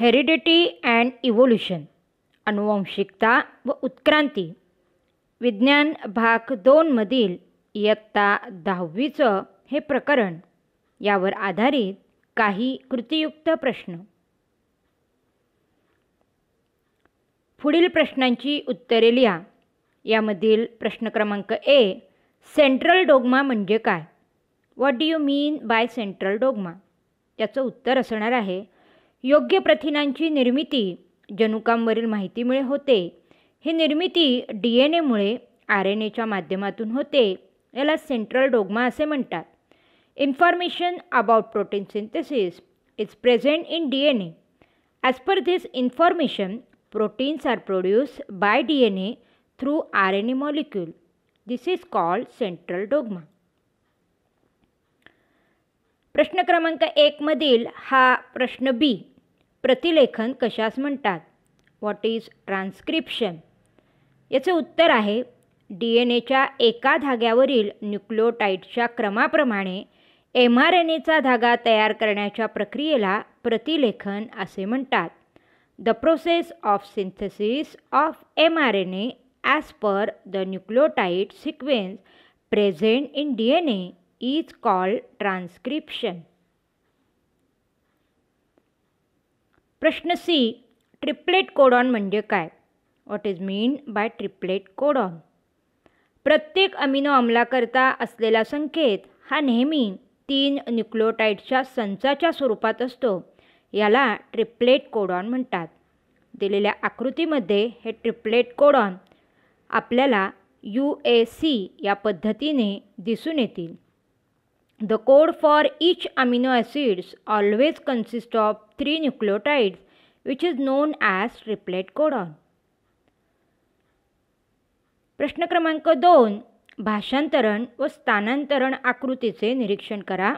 Heredity and evolution अनुवंशिकता व उत्क्रांती विज्ञान भाग दोनमधील इयत्ता दहावीचं हे प्रकरण यावर आधारित काही कृतीयुक्त प्रश्न पुढील प्रश्नांची उत्तरे लिहा यामधील प्रश्न क्रमांक ए सेंट्रल डोगमा म्हणजे काय what do you mean by central dogma याचं उत्तर असणार आहे योग्य प्रथिनांची निर्मिती जनुकांवरील माहितीमुळे होते ही निर्मिती डी एन एमुळे आर एन एच्या माध्यमातून होते याला सेंट्रल डोगमा असे म्हणतात information about protein synthesis is present in D N A as per this information proteins are produce by D N A through R N A molecule this is called central dogma प्रश्न क्रमांक एकमधील हा प्रश्न बी प्रतिलेखन कशास म्हणतात what is transcription याचं उत्तर आहे D N एच्या एका धाग्यावरील न्यूक्लोटाईटच्या क्रमाप्रमाणे एम आर एन एचा धागा तयार करण्याच्या प्रक्रियेला प्रतिलेखन असे म्हणतात the process of synthesis of M R N A as per the nucleotide sequence present in D N A is called transcription प्रश्न सी ट्रिपलेट कोडॉन म्हणजे काय what is mean by triplet codon प्रत्येक amino अमलाकरता असलेला संकेत हा नेहमी तीन न्यूक्लोटाईडच्या संचाच्या स्वरूपात असतो याला ट्रिपलेट कोडॉन म्हणतात दिलेल्या आकृतीमध्ये हे ट्रिपलेट कोडॉन आपल्याला यू ए सी या पद्धतीने दिसून येतील the code for each amino acids always consist of three nucleotides, which is known as triplet codon प्रश्न क्रमांक दोन भाषांतरण व स्थानांतरण आकृतीचे निरीक्षण करा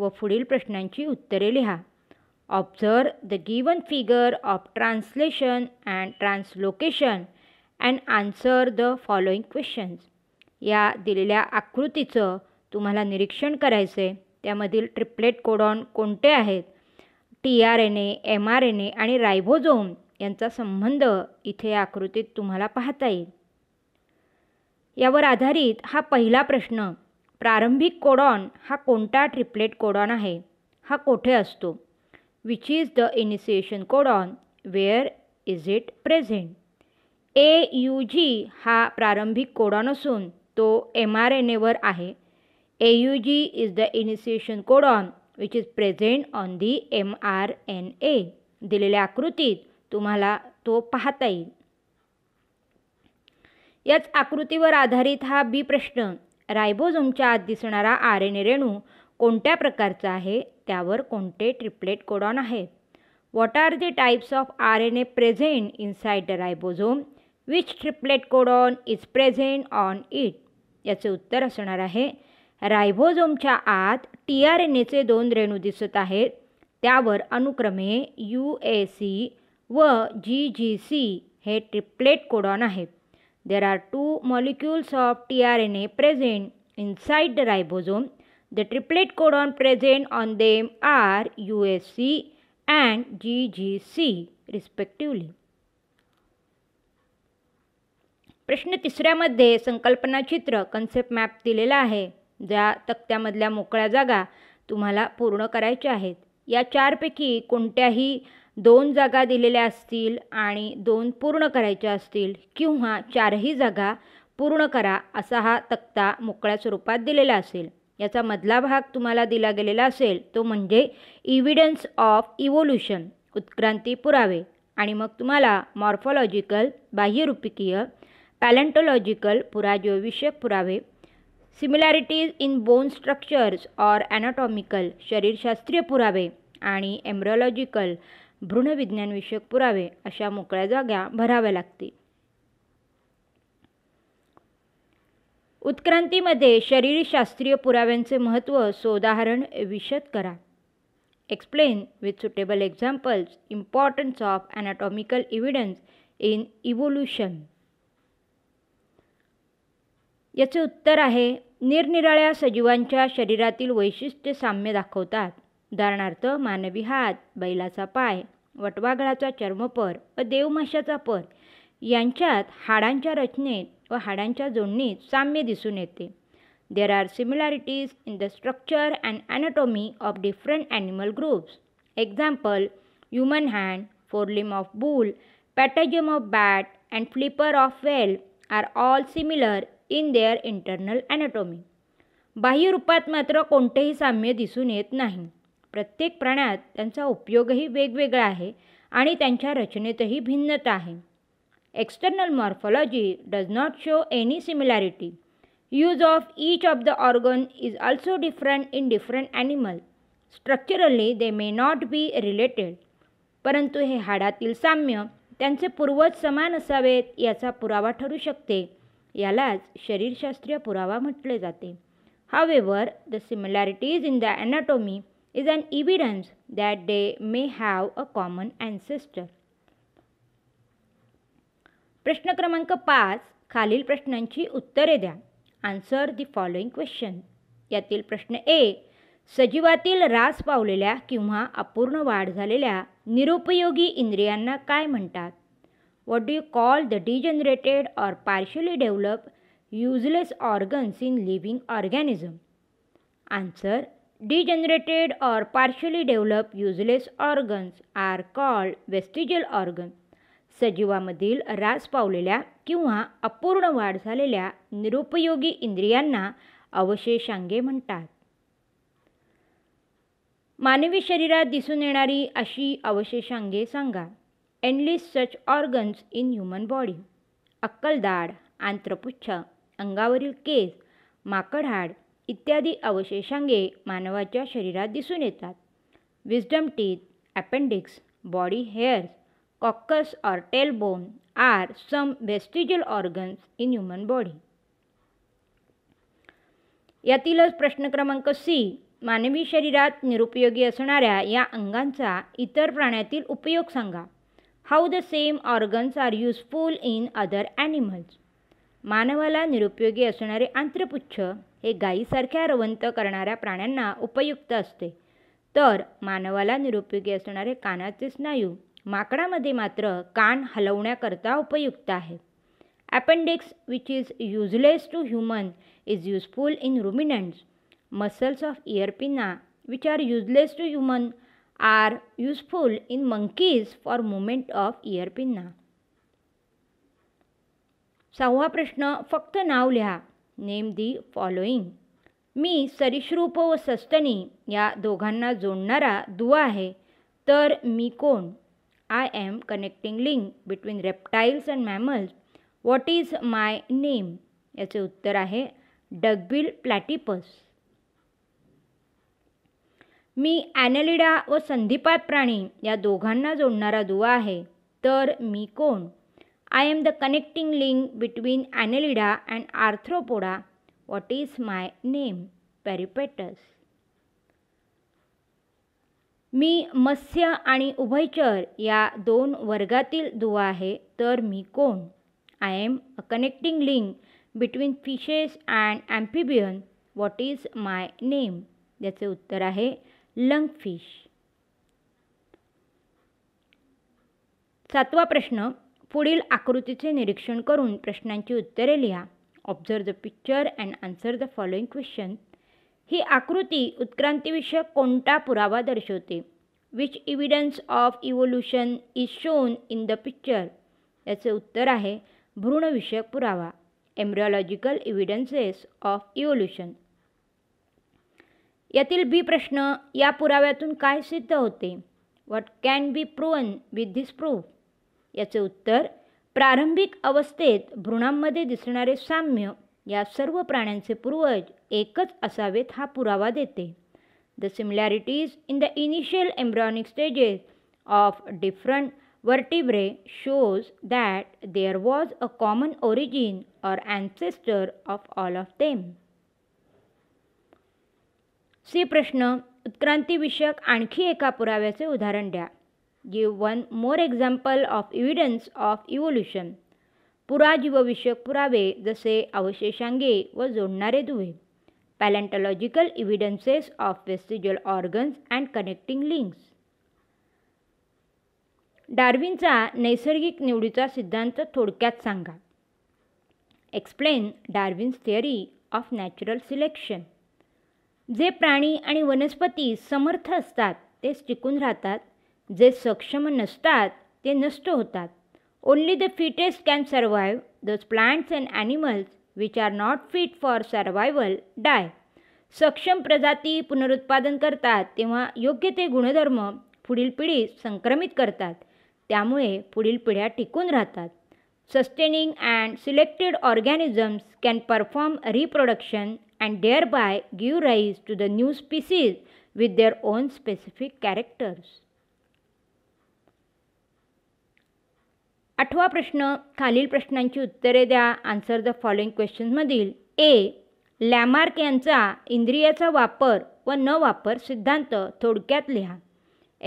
व पुढील प्रश्नांची उत्तरे लिहा observe the given figure of translation and translocation and answer the following questions या दिलेल्या आकृतीचं तुम्हाला निरीक्षण करायचं आहे त्यामधील ट्रिपलेट कोडॉन कोणते आहेत T R N A M R N A आणि रायबोझोम यांचा संबंध इथे या आकृतीत तुम्हाला पाहता येईल यावर आधारित हा पहिला प्रश्न प्रारंभिक कोडॉन हा कोणता ट्रिपलेट कोडॉन आहे हा कोठे असतो which is the initiation codon where is it present A U G हा प्रारंभिक कोडॉन असून तो एम आर एन एवर आहे A U G is the initiation codon which is present on the M R N A दिलेल्या आकृतीत तुम्हाला तो पाहता येईल याच आकृतीवर आधारित हा बी प्रश्न रायबोझोमच्या आत दिसणारा आर एन ए रेणू कोणत्या प्रकारचा आहे त्यावर कोणते ट्रिपलेट कोडॉन आहे what are the types of R N A present inside the ribosome which triplet codon is present on it याचे उत्तर असणार आहे रायबोझोमच्या आत टी आर एन एचे दोन रेणू दिसत आहेत त्यावर अनुक्रमे यू ए सी व जी जी सी हे ट्रिपलेट कोडॉन आहेत there are two molecules of t R N A present the the triplet codon present on them are U S C and G G C respectively प्रश्न तिसऱ्यामध्ये संकल्पना चित्र concept map दिलेला आहे ज्या तक्त्यामधल्या मोकळ्या जागा तुम्हाला पूर्ण करायच्या आहेत या चारपैकी कोणत्याही दोन जागा दिलेल्या असतील आणि दोन पूर्ण करायच्या असतील किंवा चारही जागा पूर्ण करा असा हा तक्ता मोकळ्या स्वरूपात दिलेला असेल याचा मधला भाग तुम्हाला दिला गेलेला असेल तो म्हणजे इव्हिडन्स ऑफ इव्होल्युशन उत्क्रांती पुरावे आणि मग तुम्हाला मॉर्फॉलॉजिकल बाह्यरूपिकीय पॅलेंटोलॉजिकल पुराजीवविषयक पुरावे similarities in bone structures or anatomical शरीरशास्त्रीय पुरावे आणि एम्ब्रॉलॉजिकल भ्रूणविज्ञानविषयक पुरावे अशा मोकळ्या जागा भराव्या लागतील उत्क्रांतीमध्ये शरीरशास्त्रीय पुराव्यांचे महत्त्व सोदाहरण विशद करा explain with suitable examples importance of anatomical evidence in evolution याचे उत्तर आहे निरनिराळ्या सजीवांच्या शरीरातील वैशिष्ट्य साम्य दाखवतात उदाहरणार्थ मानवी हात बैलाचा पाय वटवाघळाचा चर्मपर व देवमाशाचा पर यांच्यात हाडांच्या रचनेत व हाडांच्या जोडणीत साम्य दिसून येते there are similarities in the structure and anatomy of different animal groups example human hand forelimb of bull patagium of bat and flipper of whale are all similar in their internal anatomy बाह्यरूपात मात्र कोणतेही साम्य दिसून येत नाही प्रत्येक प्राण्यात त्यांचा उपयोगही वेगवेगळा आहे आणि त्यांच्या रचनेतही भिन्नता आहे external morphology does not show any similarity use of each of the organ is also different in different animal structurally they may not be related परंतु हे हाडातील साम्य त्यांचे पूर्वज समान असावेत याचा पुरावा ठरू शकते यालाच शरीरशास्त्रीय पुरावा म्हटले जाते ever the similarities in the anatomy is an evidence that they may have a common ancestor प्रश्न क्रमांक पाच खालील प्रश्नांची उत्तरे द्या आन्सर दी फॉलोईंग क्वेश्चन यातील प्रश्न ए सजीवातील रास पावलेल्या किंवा अपूर्ण वाढ झालेल्या निरुपयोगी इंद्रियांना काय म्हणतात what do you call the degenerated or partially developed useless organs in living organism? Answer Degenerated or partially developed useless organs are called vestigial organs. सजीवामधील रास पावलेल्या किंवा अपूर्ण वाढ झालेल्या निरुपयोगी इंद्रियांना अवशेषांगे म्हणतात मानवी शरीरात दिसून येणारी अशी अवशेषांगे सांगा endless such organs in human body अक्कलदाड आंत्रपुच्छ अंगावरील केस माकडहाड इत्यादी अवशेषांगे मानवाच्या शरीरात दिसून येतात wisdom teeth appendix body hairs coccyx or tail bone are some vestigial organs in human body यातीलच प्रश्न क्रमांक सी मानवी शरीरात निरुपयोगी असणाऱ्या या अंगांचा इतर प्राण्यातील उपयोग सांगा how the same organs are useful in other animals मानवाला निरुपयोगी असणारे आंत्रपुच्छ हे गायीसारख्या रवंत करणाऱ्या प्राण्यांना उपयुक्त असते तर मानवाला निरुपयोगी असणारे कानाचे स्नायू माकडामध्ये मात्र कान हलवण्याकरता उपयुक्त आहे appendix which is useless to human is useful in ruminants muscles of ear pinna which are useless to human useful in monkeys monkeys for of of pinna. सहावा प्रश्न फक्त नाव लिहा नेम दी फॉलोईंग मी सरीश्रूप व सस्तनी या दोघांना जोडणारा दुवा आहे तर मी कोण I am connecting link between reptiles and mammals what is my name याचे उत्तर आहे डगबिल प्लॅटिपस मी ॲनलिडा व संधिपात प्राणी या दोघांना जोडणारा दुवा आहे तर मी कोण I am the connecting link between Annelida and Arthropoda what is my name Peripatus मी मत्स्य आणि उभयचर या दोन वर्गातील दुवा आहे तर मी कोण I am a connecting link between fishes and amphibian what is my name याचे उत्तर आहे लंगफिश सातवा प्रश्न पुढील आकृतीचे निरीक्षण करून प्रश्नांची उत्तरे लिहा observe the picture and answer the following question ही आकृती उत्क्रांतीविषयक कोणता पुरावा दर्शवते which evidence of evolution is shown in the picture याचे उत्तर आहे भ्रूणविषयक पुरावा एम्ब्रिओलॉजिकल इव्हिडन्सेस ऑफ इव्होल्युशन यातील बी प्रश्न या पुराव्यातून काय सिद्ध होते what can be proven with this proof याचे उत्तर प्रारंभिक अवस्थेत भ्रूणांमध्ये दिसणारे साम्य या सर्व प्राण्यांचे पूर्वज एकच असावेत हा पुरावा देते the similarities in the initial embryonic stages of different vertebrae shows that there was a common origin or ancestor of all of them C प्रश्न उत्क्रांतीविषयक आणखी एका पुराव्याचे उदाहरण द्या give one more example of evidence of evolution पुराजीवविषयक पुरावे जसे अवशेषांगे व जोडणारे दुवे palaeontological evidences of vestigial organs and connecting links डार्विनचा नैसर्गिक निवडीचा सिद्धांत थोडक्यात सांगा explain Darwin's theory of natural selection जे प्राणी आणि वनस्पती समर्थ असतात तेच टिकून राहतात जे सक्षम नसतात ते नष्ट होतात only the fittest can survive those plants and animals which are not fit for survival die सक्षम प्रजाती पुनरुत्पादन करतात तेव्हा योग्य ते गुणधर्म पुढील पिढी संक्रमित करतात त्यामुळे पुढील पिढ्या टिकून राहतात sustaining and selected organisms can perform reproduction and thereby give rise to the new species with their own specific characters आठवा प्रश्न खालील प्रश्नांची उत्तरे द्या आन्सर द फॉलोइंग क्वेश्चन्समधील ए लॅमार्क यांचा इंद्रियाचा वापर व न वापर सिद्धांत थोडक्यात लिहा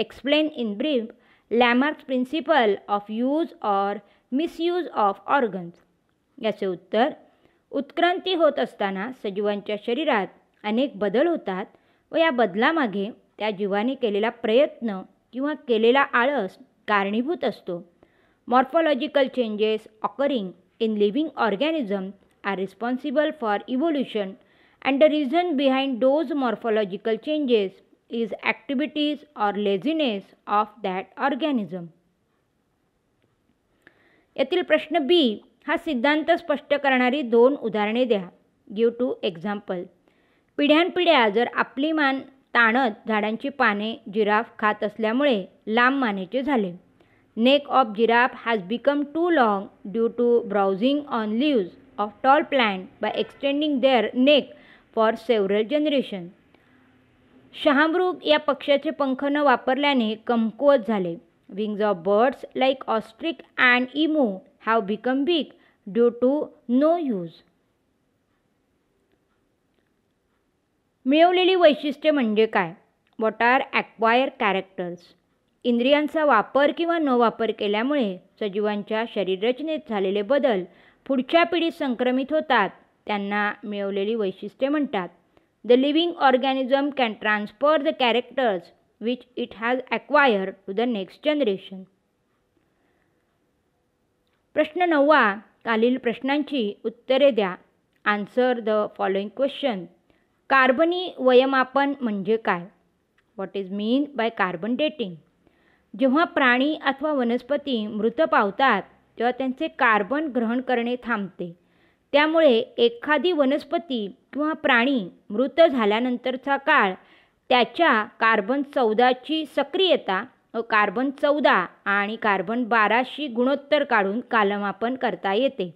explain in brief Lamarck principle of use or misuse of organs याचे उत्तर उत्क्रांती होत असताना सजीवांच्या शरीरात अनेक बदल होतात व या बदलामागे त्या जीवाने केलेला प्रयत्न किंवा केलेला आळस कारणीभूत असतो morphological changes occurring in living organism are responsible for evolution and the reason behind those morphological changes is activities or laziness of that organism यातील प्रश्न बी हा सिद्धांत स्पष्ट करणारी दोन उदाहरणे द्या गिव टू एक्झाम्पल पिढ्यानपिढ्या जर आपली मान ताणत झाडांची पाने जिराफ खात असल्यामुळे लांब मानेचे झाले neck of giraffe has become too long due to browsing on leaves of tall plant by extending their neck for several generation शहामृग या पक्ष्याचे पंख न वापरल्याने कमकुवत झाले wings of birds like ostrich and emu have become big due to no use मिळवलेली वैशिष्ट्ये म्हणजे काय वॉट आर ॲक्वायर कॅरेक्टर्स इंद्रियांचा वापर किंवा न वापर केल्यामुळे सजीवांच्या शरीररचनेत झालेले बदल पुढच्या पिढीत संक्रमित होतात त्यांना मिळवलेली वैशिष्ट्ये म्हणतात the living organism can transfer the characters which it has acquire to the next generation प्रश्न नववा खालील प्रश्नांची उत्तरे द्या आन्सर द फॉलोइंग क्वेश्चन कार्बनी वयमापन म्हणजे काय what is mean by carbon dating जेव्हा प्राणी अथवा वनस्पती मृत पावतात तेव्हा त्यांचे कार्बन ग्रहण करणे थांबते त्यामुळे एखादी वनस्पती किंवा प्राणी मृत झाल्यानंतरचा काळ त्याच्या कार्बन चौदाची सक्रियता कार्बन चौदा आणि कार्बन बाराशी गुणोत्तर काढून कालमापन करता येते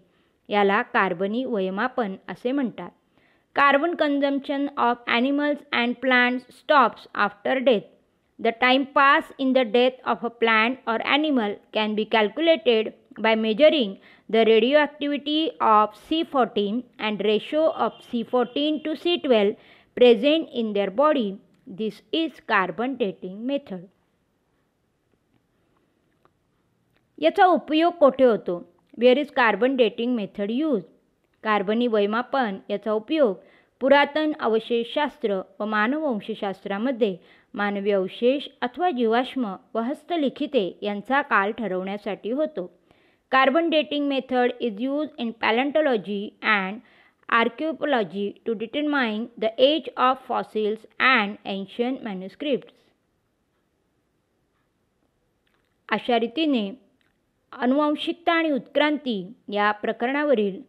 याला कार्बनी वयमापन असे म्हणतात carbon consumption of animals and plants stops after death the time pass in the death of a plant or animal can be calculated by measuring the radioactivity of C fourteen and ratio of C fourteen to C twelve present in their body this is carbon dating method याचा उपयोग कोठे होतो where is carbon dating method use कार्बनी वैमापन याचा उपयोग पुरातन अवशेषशास्त्र व मानववंशशास्त्रामध्ये मानवी अवशेष अथवा जीवाश्म व हस्तलिखिते यांचा काल ठरवण्यासाठी होतो carbon dating method is use in palaeontology and archaeology to determine the age of fossils and ancient manuscripts अशा रीतीने अनुवांशिकता आणि उत्क्रांती या प्रकरणावरील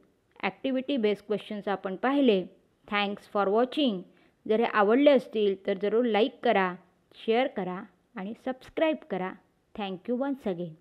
ॲक्टिव्हिटी बेस्ड क्वेश्चन्स आपण पाहिले थँक्स फॉर वॉचिंग जर हे आवडले असतील तर जरूर लाईक करा शेअर करा आणि सबस्क्राईब करा थँक्यू वन्स अगेन